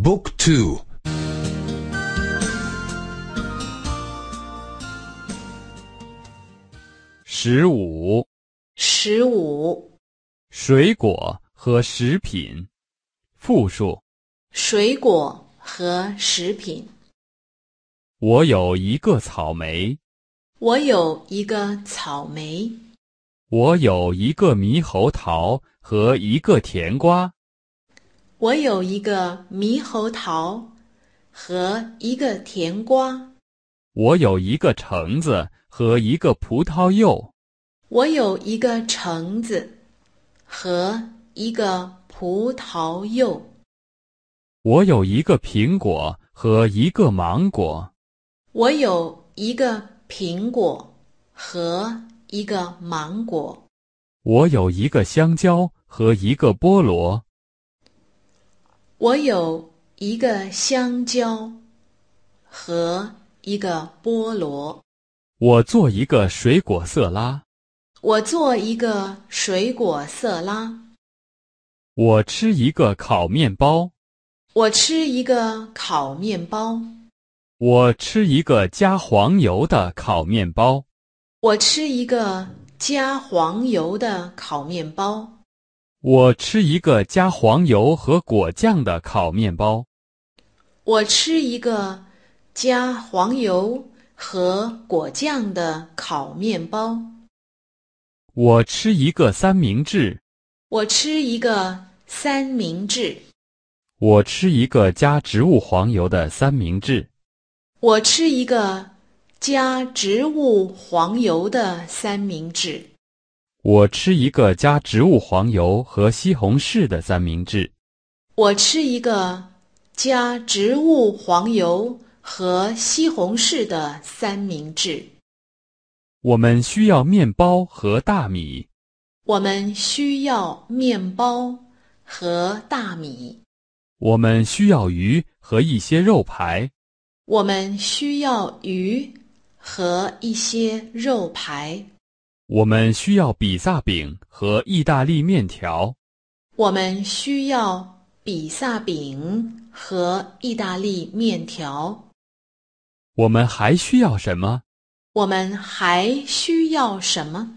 Book two，十五，十五，水果和食品，复数，水果和食品。我有一个草莓，我有一个草莓，我有一个猕猴桃和一个甜瓜。我有一个猕猴桃和一个甜瓜。我有一个橙子和一个葡萄柚。我有一个橙子和一个葡萄柚。我有一个苹果和一个芒果。我有一个苹果和一个芒果。我有一个香蕉和一个菠萝。我有一个香蕉和一个菠萝。我做一个水果色拉。我做一个水果色拉。我吃一个烤面包。我吃一个烤面包。我吃一个加黄油的烤面包。我吃一个加黄油的烤面包。我吃一个加黄油和果酱的烤面包。我吃一个加黄油和果酱的烤面包。我吃一个三明治。我吃一个三明治。我吃一个加植物黄油的三明治。我吃一个加植物黄油的三明治。我吃一个加植物黄油和西红柿的三明治。我吃一个加植物黄油和西红柿的三明治。我们需要面包和大米。我们需要面包和大米。我们需要鱼和一些肉排。我们需要鱼和一些肉排。我们需要比萨饼和意大利面条。我们需要比萨饼和意大利面条。我们还需要什么？我们还需要什么？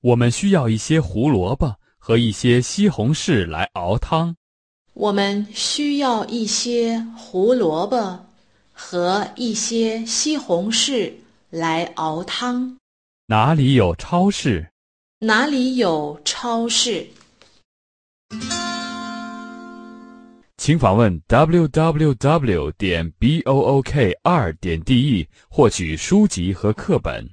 我们需要一些胡萝卜和一些西红柿来熬汤。我们需要一些胡萝卜和一些西红柿来熬汤。哪里有超市？哪里有超市？请访问 www 点 book 二点 de 获取书籍和课本。